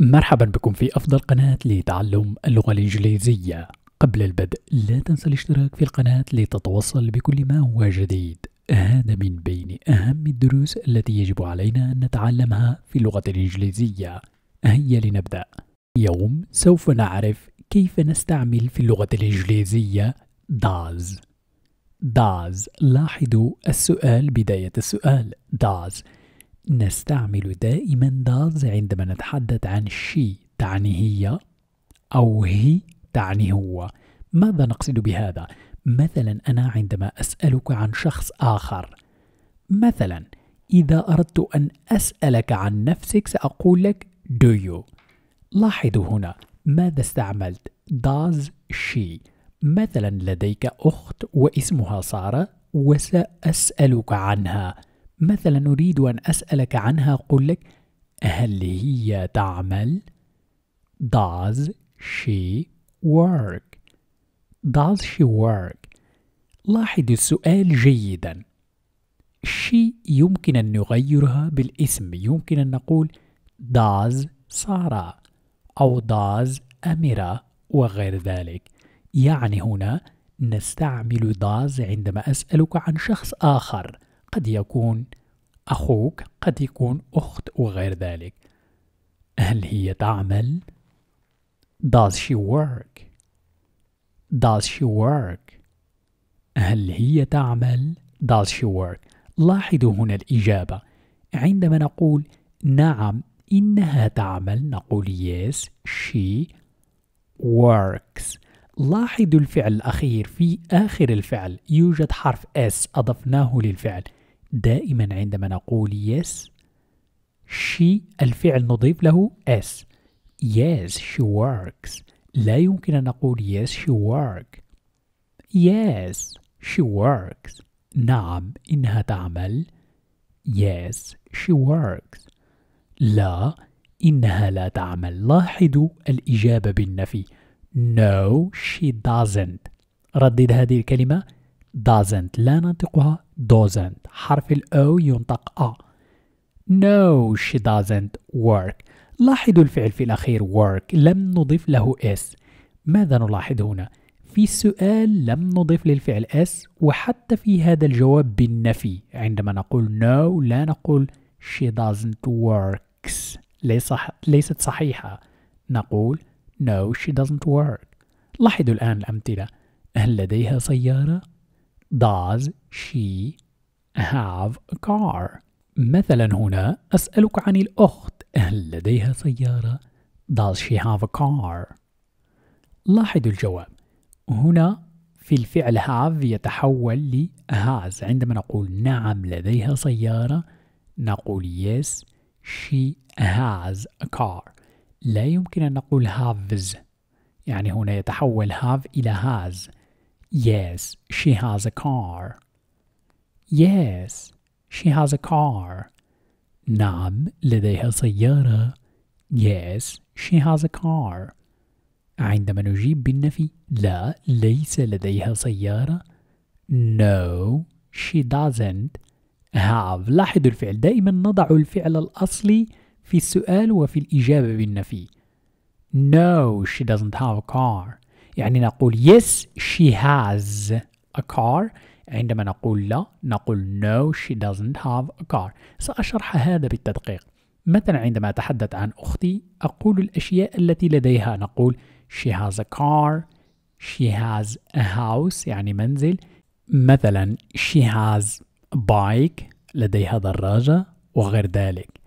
مرحبا بكم في أفضل قناة لتعلم اللغة الإنجليزية قبل البدء لا تنسى الاشتراك في القناة لتتوصل بكل ما هو جديد هذا من بين أهم الدروس التي يجب علينا أن نتعلمها في اللغة الإنجليزية هيا لنبدأ اليوم سوف نعرف كيف نستعمل في اللغة الإنجليزية does does لاحظوا السؤال بداية السؤال does نستعمل دائما does عندما نتحدث عن she تعني هي أو هي تعني هو ماذا نقصد بهذا؟ مثلا أنا عندما أسألك عن شخص آخر مثلا إذا أردت أن أسألك عن نفسك سأقول لك do you لاحظوا هنا ماذا استعملت does she مثلا لديك أخت واسمها سارة وسأسألك عنها مثلا أريد أن أسألك عنها أقول لك هل هي تعمل؟ Does she work? Does she work? لاحظ السؤال جيدا she يمكن أن نغيرها بالاسم يمكن أن نقول does سارة أو does أميرة وغير ذلك يعني هنا نستعمل does عندما أسألك عن شخص آخر قد يكون أخوك قد يكون أخت وغير ذلك هل هي تعمل؟ Does she work? Does she work? هل هي تعمل؟ Does she work? لاحظوا هنا الإجابة عندما نقول نعم إنها تعمل نقول yes she works لاحظوا الفعل الأخير في آخر الفعل يوجد حرف s أضفناه للفعل دائما عندما نقول yes she الفعل نضيف له s yes she works لا يمكن أن نقول yes she works yes she works نعم إنها تعمل yes she works لا إنها لا تعمل لاحظوا الإجابة بالنفي no she doesn't ردد هذه الكلمة doesn't لا ننطقها doesn't حرف الأو ينطق أ No she doesn't work لاحظوا الفعل في الأخير work لم نضف له s ماذا نلاحظ هنا؟ في السؤال لم نضف للفعل s وحتى في هذا الجواب بالنفي عندما نقول no لا نقول she doesn't works ليست صحيحة نقول no she doesn't work لاحظوا الآن الأمثلة هل لديها سيارة؟ Does she have a car? مثلا هنا أسألك عن الأخت هل لديها سيارة؟ Does she have a car? لاحظوا الجواب هنا في الفعل have يتحول ل has عندما نقول نعم لديها سيارة نقول yes she has a car لا يمكن أن نقول haves يعني هنا يتحول have إلى has Yes, she has a car. Yes, she has a car. نعم لديها سيارة. Yes, she has a car. عندما نجيب بالنفي لا ليس لديها سيارة No, she doesn't have لاحظوا الفعل دائما نضع الفعل الأصلي في السؤال وفي الإجابة بالنفي No, she doesn't have a car يعني نقول yes she has a car عندما نقول لا نقول no she doesn't have a car سأشرح هذا بالتدقيق مثلا عندما أتحدث عن أختي أقول الأشياء التي لديها نقول she has a car she has a house يعني منزل مثلا she has a bike لديها دراجة وغير ذلك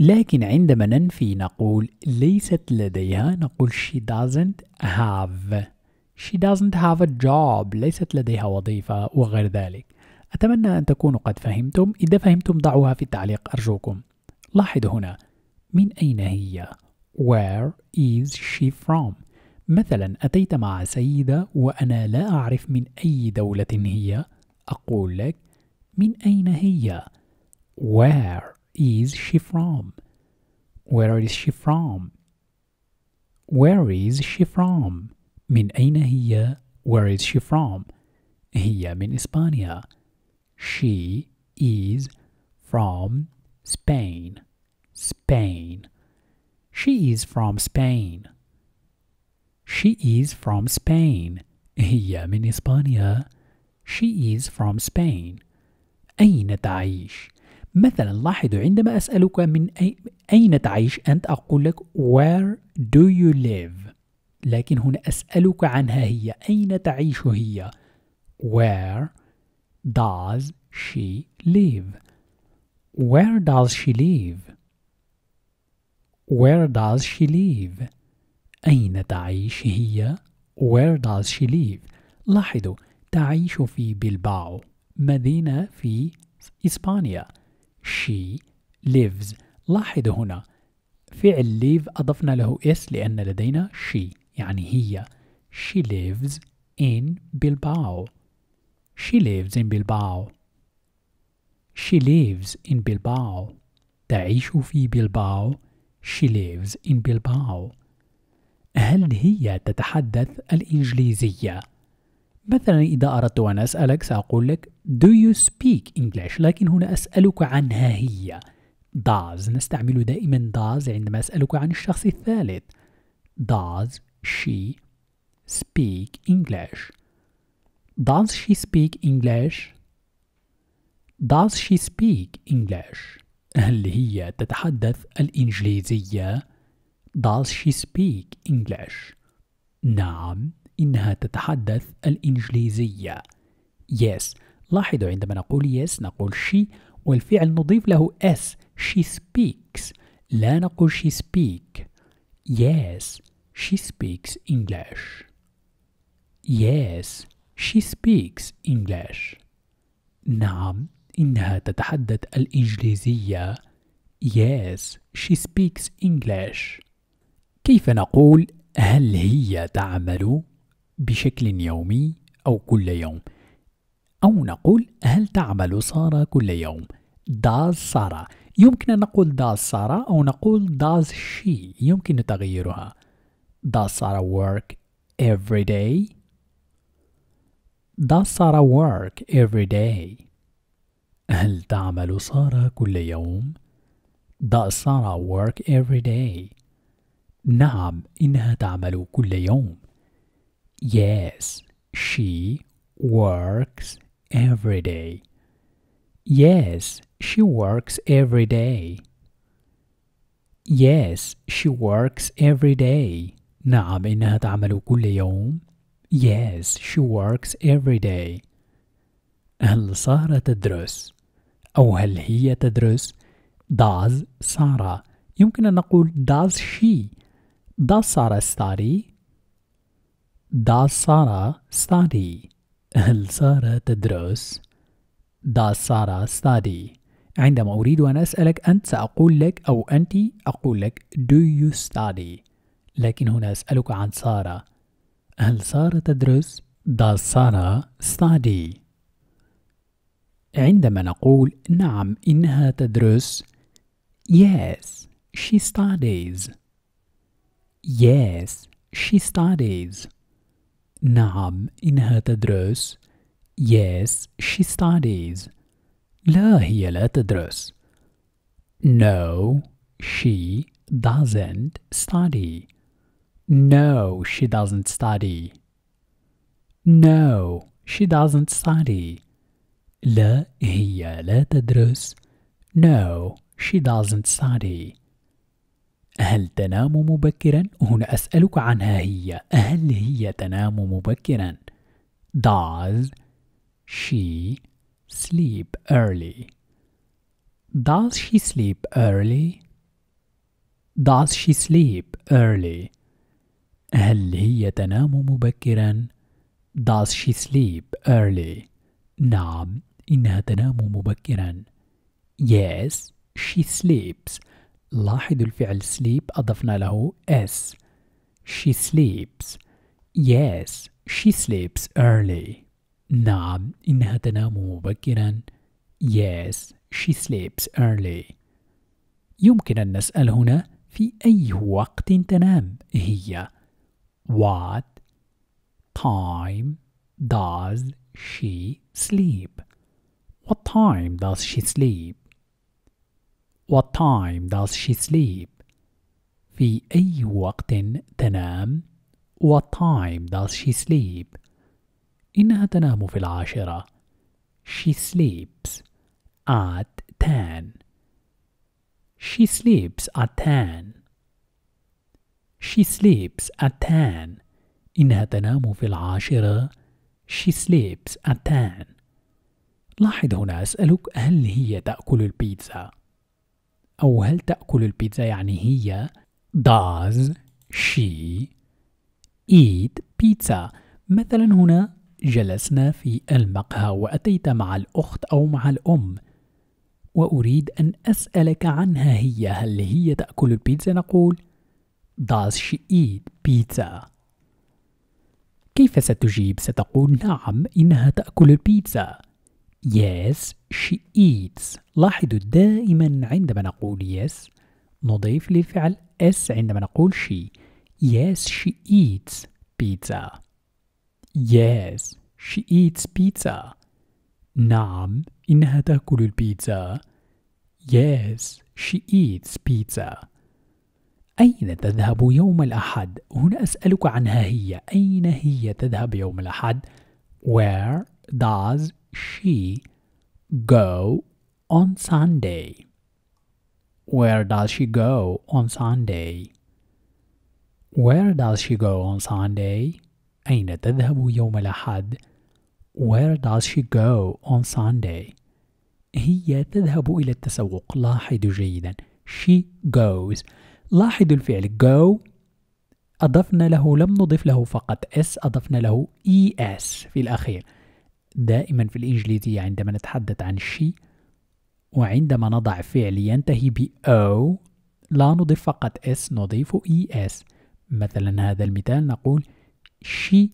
لكن عندما ننفي نقول ليست لديها نقول she doesn't have she doesn't have a job ليست لديها وظيفة وغير ذلك أتمنى أن تكونوا قد فهمتم إذا فهمتم ضعوها في التعليق أرجوكم لاحظوا هنا من أين هي where is she from مثلا أتيت مع سيدة وأنا لا أعرف من أي دولة هي أقول لك من أين هي where is she from? Where is she from? Where is she from? من أين هي? Where is she from? هي من إسبانيا. She is from Spain. Spain. She is from Spain. She is from Spain. هي من إسبانيا. She is from Spain. أين تعيش؟ مثلا لاحظوا عندما أسألك من أين تعيش أنت أقول لك where do you live لكن هنا أسألك عنها هي أين تعيش هي where does she live where does she live where does she live أين تعيش هي where does she live لاحظوا تعيش في بلباو مدينة في إسبانيا she lives لاحظ هنا فعل live أضفنا له اس لأن لدينا she يعني هي she lives in Bilbao she lives in Bilbao she lives in Bilbao تعيش في بيلباو she lives in Bilbao هل هي تتحدث الإنجليزية؟ مثلا إذا أردت أن أسألك سأقول لك do you speak English لكن هنا أسألك عنها هي does نستعمل دائما does عندما أسألك عن الشخص الثالث does she speak English does she speak English does she speak English هل هي تتحدث الإنجليزية does she speak English نعم إنها تتحدث الإنجليزية yes لاحظوا عندما نقول yes نقول she والفعل نضيف له s she speaks لا نقول she speak yes she speaks English yes she speaks English نعم إنها تتحدث الإنجليزية yes she speaks English كيف نقول هل هي تعمل بشكل يومي أو كل يوم؟ أو نقول هل تعمل سارة كل يوم؟ داز سارة يمكن أن نقول داز سارة أو نقول داز شي يمكن تغييرها داز سارة work every day? داز سارة work every day? هل تعمل سارة كل يوم؟ داز سارة work every day? نعم إنها تعمل كل يوم. Yes, she works every day. Yes, she works every day. Yes, she works every day. نعم إنها تعمل كل يوم. Yes, she works every day. هل سارة تدرس؟ أو هل هي تدرس؟ Does Sarah? يمكن أن نقول does she? Does Sarah study? Does Sarah study? هل سارة تدرس؟ دا سارة study عندما أريد أن أسألك أنت سأقول لك أو أنت أقول لك do you study لكن هنا أسألك عن سارة هل سارة تدرس؟ دا سارة study عندما نقول نعم إنها تدرس Yes, she studies Yes, she studies نعم إنها تدرس. Yes, she studies. لا هي لا تدرس. No, she doesn't study. No, she doesn't study. No, she doesn't study. لا هي لا تدرس. No, she doesn't study. هل تنام مبكرا؟ هنا أسألك عنها هي هل هي تنام مبكرا؟ Does she sleep early? Does she sleep early? Does she sleep early? هل هي تنام مبكرا؟ Does she sleep early? نعم، إنها تنام مبكرا. Yes, she sleeps لاحظوا الفعل sleep أضفنا له s she sleeps yes she sleeps early نعم إنها تنام مبكرا yes she sleeps early يمكن أن نسأل هنا في أي وقت تنام هي what time does she sleep what time does she sleep What time does she sleep? في أي وقت تنام؟ What time does she sleep? إنها تنام في العاشرة. She sleeps at 10. She sleeps at 10. She sleeps at 10. إنها تنام في العاشرة. She sleeps at 10. لاحظ هنا أسألك هل هي تأكل البيتزا؟ أو هل تأكل البيتزا يعني هي does she eat pizza مثلا هنا جلسنا في المقهى وأتيت مع الأخت أو مع الأم وأريد أن أسألك عنها هي هل هي تأكل البيتزا نقول Does she eat pizza؟ كيف ستجيب؟ ستقول نعم إنها تأكل البيتزا Yes, she eats. لاحظوا دائما عندما نقول yes نضيف للفعل s عندما نقول she. Yes, she eats pizza. Yes, she eats pizza. نعم, إنها تأكل البيتزا. Yes, she eats pizza. أين تذهب يوم الأحد؟ هنا أسألك عنها هي. أين هي تذهب يوم الأحد؟ Where does she go on Sunday? Where does she go on Sunday? Where does she go on Sunday? أين تذهب يوم الأحد؟ Where does she go on Sunday? هي تذهب إلى التسوق لاحظوا جيدا She goes لاحظوا الفعل go أضفنا له لم نضف له فقط S أضفنا له ES في الأخير دائما في الإنجليزية عندما نتحدث عن شيء وعندما نضع فعل ينتهي ب أو لا نضيف فقط S نضيف إي e إس مثلا هذا المثال نقول she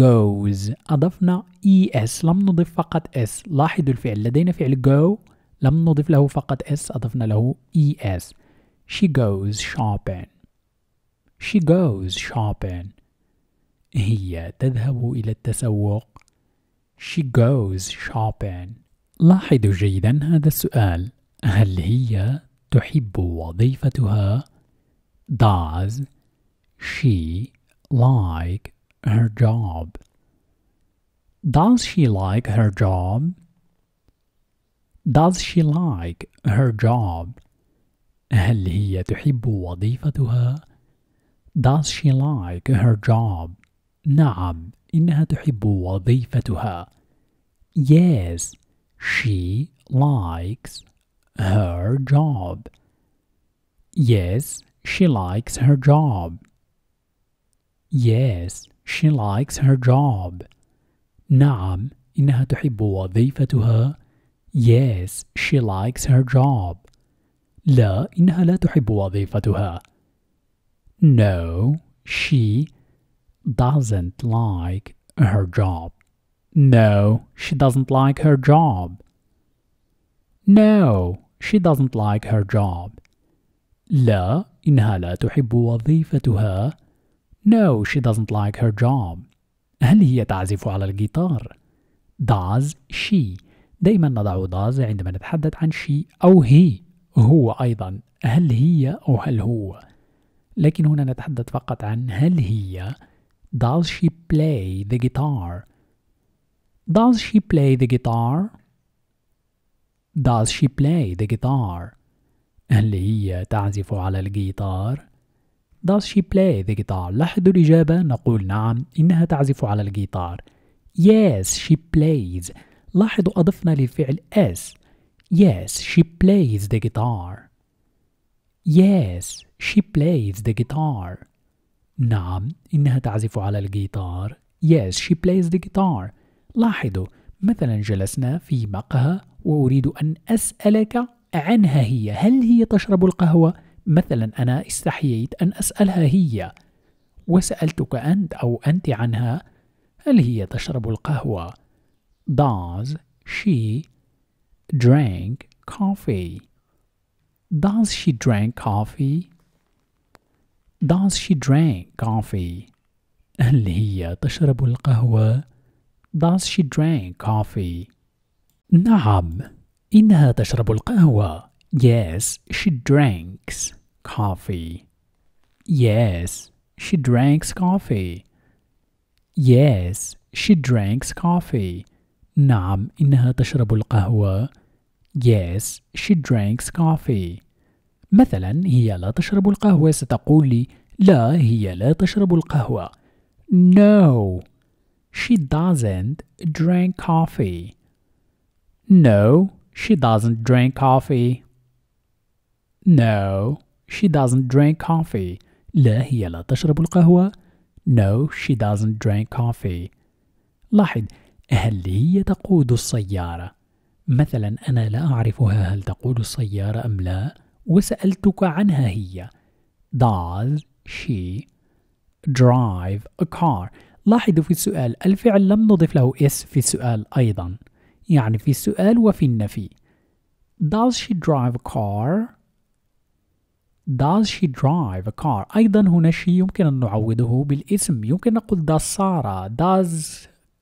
goes أضفنا إي e إس لم نضف فقط S لاحظوا الفعل لدينا فعل go لم نضف له فقط S أضفنا له إي e إس she goes shopping she goes shopping هي تذهب إلى التسوق She goes shopping. لاحظوا جيدا هذا السؤال. هل هي تحب وظيفتها؟ Does she like her job? Does she like her job? Does she like her job? هل هي تحب وظيفتها؟ Does she like her job? نعم إنها تحب وظيفتها. Yes, she likes her job. Yes, she likes her job. Yes, she likes her job. نعم إنها تحب وظيفتها. Yes, she likes her job. لا إنها لا تحب وظيفتها. No, she doesn't like her job. No, she doesn't like her job. No, she doesn't like her job. لا, إنها لا تحب وظيفتها. No, she doesn't like her job. هل هي تعزف على الجيتار؟ Does she دايما نضع does عندما نتحدث عن she أو he هو أيضا هل هي أو هل هو لكن هنا نتحدث فقط عن هل هي Does she play the guitar? Does she play the guitar? Does she play the guitar? هل هي تعزف على الجيتار؟ Does she play the guitar؟ لاحظوا الإجابة نقول نعم إنها تعزف على الجيتار Yes she plays لاحظوا أضفنا للفعل S Yes she plays the guitar Yes she plays the guitar نعم إنها تعزف على الجيتار Yes she plays the guitar لاحظوا مثلا جلسنا في مقهى وأريد أن أسألك عنها هي هل هي تشرب القهوة؟ مثلا أنا استحييت أن أسألها هي وسألتك أنت أو أنت عنها هل هي تشرب القهوة؟ Does she drink coffee? Does she drink coffee? Thus she drank coffee. هل هي تشرب القهوة؟ Thus she drank coffee. نعم، إنها تشرب القهوة. Yes, she drinks coffee. Yes, she drinks coffee. Yes, she drinks coffee. نعم، إنها تشرب القهوة. Yes, she drinks coffee. مثلا هي لا تشرب القهوة ستقول لي لا هي لا تشرب القهوة No she doesn't drink coffee No she doesn't drink coffee No she doesn't drink coffee لا هي لا تشرب القهوة No she doesn't drink coffee لاحظ هل هي تقود السيارة؟ مثلا أنا لا أعرفها هل تقود السيارة أم لا؟ وسألتك عنها هي does she drive a car لاحظوا في السؤال الفعل لم نضف له اس في السؤال أيضا يعني في السؤال وفي النفي does she drive a car does she drive a car أيضا هنا شيء يمكن أن نعوضه بالاسم يمكن نقول does سارة does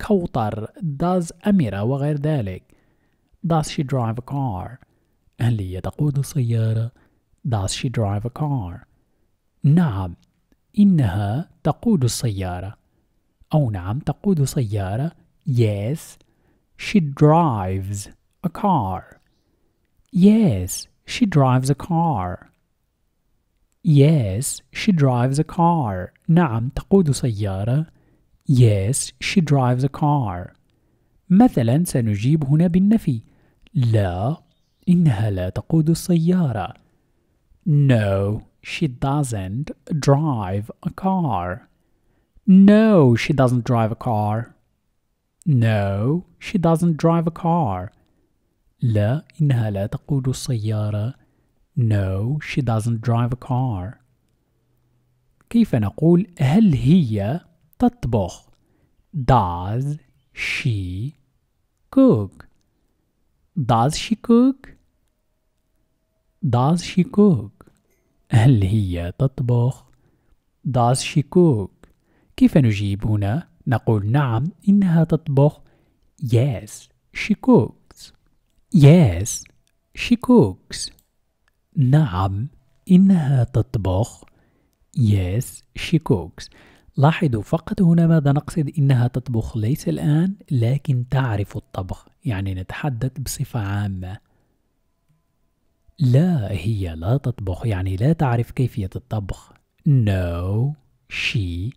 كوطر does أميرة وغير ذلك does she drive a car هل هي تقود سيارة؟ Does she drive a car؟ نعم إنها تقود السيارة أو نعم تقود سيارة Yes she drives a car Yes she drives a car Yes she drives a car نعم تقود سيارة Yes she drives a car مثلا سنجيب هنا بالنفي لا إنها لا تقود السيارة. No, she doesn't drive a car. No, she doesn't drive a car. No, she doesn't drive a car. لا, إنها لا تقود السيارة. No, she doesn't drive a car. كيف نقول هل هي تطبخ؟ Does she cook? Does she cook? Does she cook? هل هي تطبخ؟ Does she cook? كيف نجيب هنا؟ نقول نعم إنها تطبخ Yes, she cooks Yes, she cooks نعم إنها تطبخ Yes, she cooks لاحظوا فقط هنا ماذا نقصد إنها تطبخ ليس الآن لكن تعرف الطبخ يعني نتحدث بصفة عامة لا هي لا تطبخ يعني لا تعرف كيفية الطبخ No she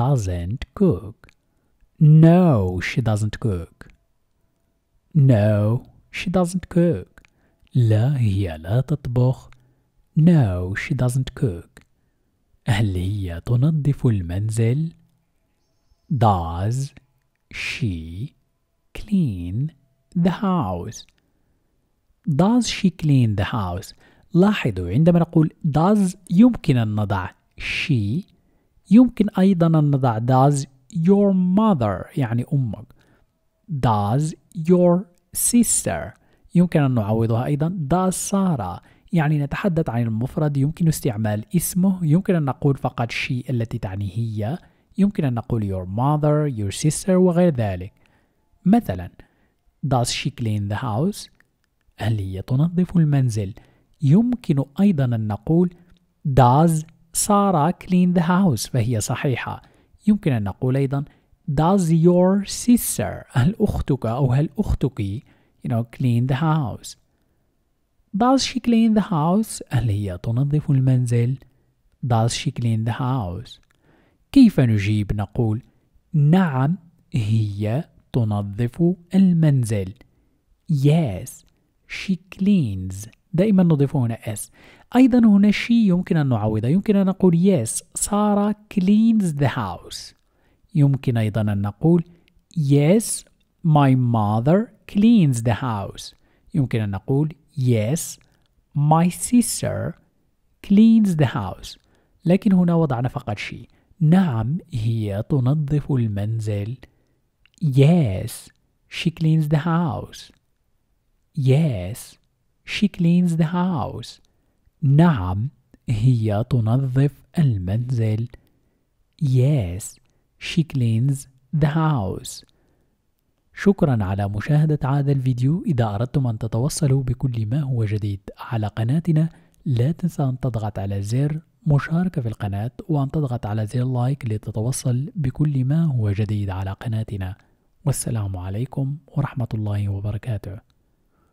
doesn't cook No she doesn't cook No she doesn't cook لا هي لا تطبخ No she doesn't cook هل هي تنظف المنزل؟ Does she clean the house? Does she clean the house? لاحظوا عندما نقول does يمكن أن نضع she يمكن أيضا أن نضع does your mother يعني أمك does your sister يمكن أن نعوضها أيضا does Sarah يعني نتحدث عن المفرد يمكن استعمال اسمه يمكن أن نقول فقط she التي تعني هي يمكن أن نقول your mother your sister وغير ذلك مثلا does she clean the house هل هي تنظف المنزل يمكن أيضا أن نقول does Sarah clean the house فهي صحيحة يمكن أن نقول أيضا does your sister هل أختك أو هل أختك you know clean the house Does she clean the house؟ هل هي تنظف المنزل؟ Does she clean the house؟ كيف نجيب نقول نعم هي تنظف المنزل Yes she cleans دائما نضيف هنا s أيضا هنا she يمكن أن نعوضها يمكن أن نقول yes سارة cleans the house يمكن أيضا أن نقول yes my mother cleans the house يمكن أن نقول Yes, my sister cleans the house. لكن هنا وضعنا فقط شيء. نعم هي تنظف المنزل. Yes, she cleans the house. Yes, she cleans the house. نعم هي تنظف المنزل. Yes, she cleans the house. شكرا على مشاهدة هذا الفيديو إذا أردتم أن تتوصلوا بكل ما هو جديد على قناتنا لا تنسى أن تضغط على زر مشاركة في القناة وأن تضغط على زر لايك لتتوصل بكل ما هو جديد على قناتنا والسلام عليكم ورحمة الله وبركاته